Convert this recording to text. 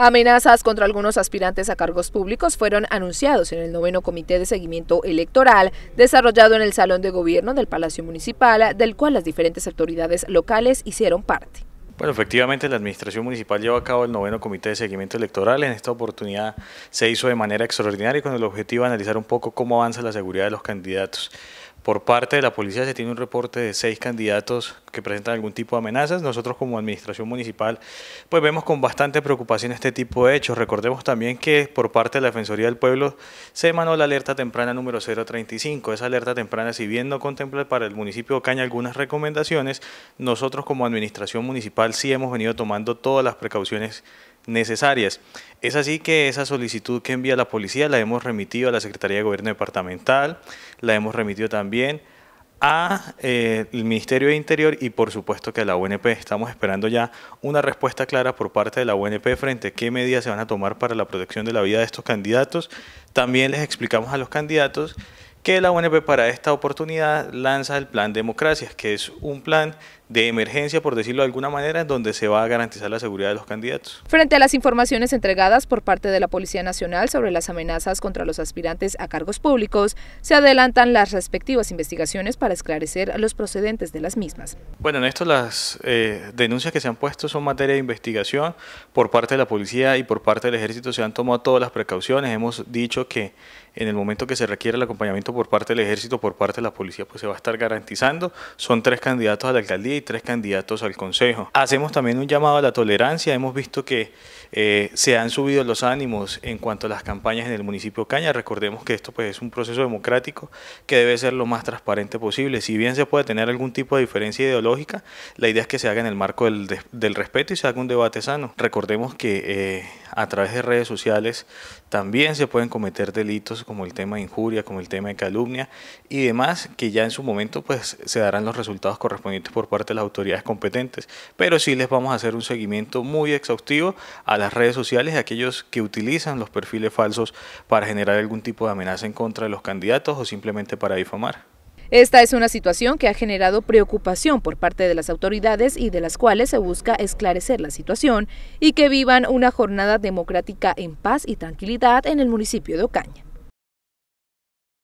Amenazas contra algunos aspirantes a cargos públicos fueron anunciados en el noveno Comité de Seguimiento Electoral, desarrollado en el Salón de Gobierno del Palacio Municipal, del cual las diferentes autoridades locales hicieron parte. Bueno, efectivamente la Administración Municipal lleva a cabo el noveno Comité de Seguimiento Electoral. En esta oportunidad se hizo de manera extraordinaria con el objetivo de analizar un poco cómo avanza la seguridad de los candidatos. Por parte de la policía se tiene un reporte de seis candidatos que presentan algún tipo de amenazas. Nosotros como administración municipal pues vemos con bastante preocupación este tipo de hechos. Recordemos también que por parte de la Defensoría del Pueblo se emanó la alerta temprana número 035. Esa alerta temprana, si bien no contempla para el municipio de Ocaña algunas recomendaciones, nosotros como administración municipal sí hemos venido tomando todas las precauciones necesarias. Es así que esa solicitud que envía la policía la hemos remitido a la Secretaría de Gobierno Departamental, la hemos remitido también a eh, Ministerio de Interior y por supuesto que a la UNP. Estamos esperando ya una respuesta clara por parte de la UNP frente a qué medidas se van a tomar para la protección de la vida de estos candidatos. También les explicamos a los candidatos que la UNP para esta oportunidad lanza el Plan Democracias, que es un plan de emergencia, por decirlo de alguna manera, en donde se va a garantizar la seguridad de los candidatos. Frente a las informaciones entregadas por parte de la Policía Nacional sobre las amenazas contra los aspirantes a cargos públicos, se adelantan las respectivas investigaciones para esclarecer los procedentes de las mismas. Bueno, en esto las eh, denuncias que se han puesto son materia de investigación. Por parte de la Policía y por parte del Ejército se han tomado todas las precauciones. Hemos dicho que en el momento que se requiera el acompañamiento por parte del Ejército, por parte de la Policía, pues se va a estar garantizando. Son tres candidatos a la alcaldía tres candidatos al Consejo. Hacemos también un llamado a la tolerancia. Hemos visto que eh, se han subido los ánimos en cuanto a las campañas en el municipio Caña. Recordemos que esto pues, es un proceso democrático que debe ser lo más transparente posible. Si bien se puede tener algún tipo de diferencia ideológica, la idea es que se haga en el marco del, respeto y se haga un debate sano. Recordemos que eh, a través de redes sociales también se pueden cometer delitos como el tema de injuria, como el tema de calumnia y demás, que ya en su momento pues, se darán los resultados correspondientes por parte las autoridades competentes, pero sí les vamos a hacer un seguimiento muy exhaustivo a las redes sociales de aquellos que utilizan los perfiles falsos para generar algún tipo de amenaza en contra de los candidatos o simplemente para difamar. Esta es una situación que ha generado preocupación por parte de las autoridades y de las cuales se busca esclarecer la situación y que vivan una jornada democrática en paz y tranquilidad en el municipio de Ocaña.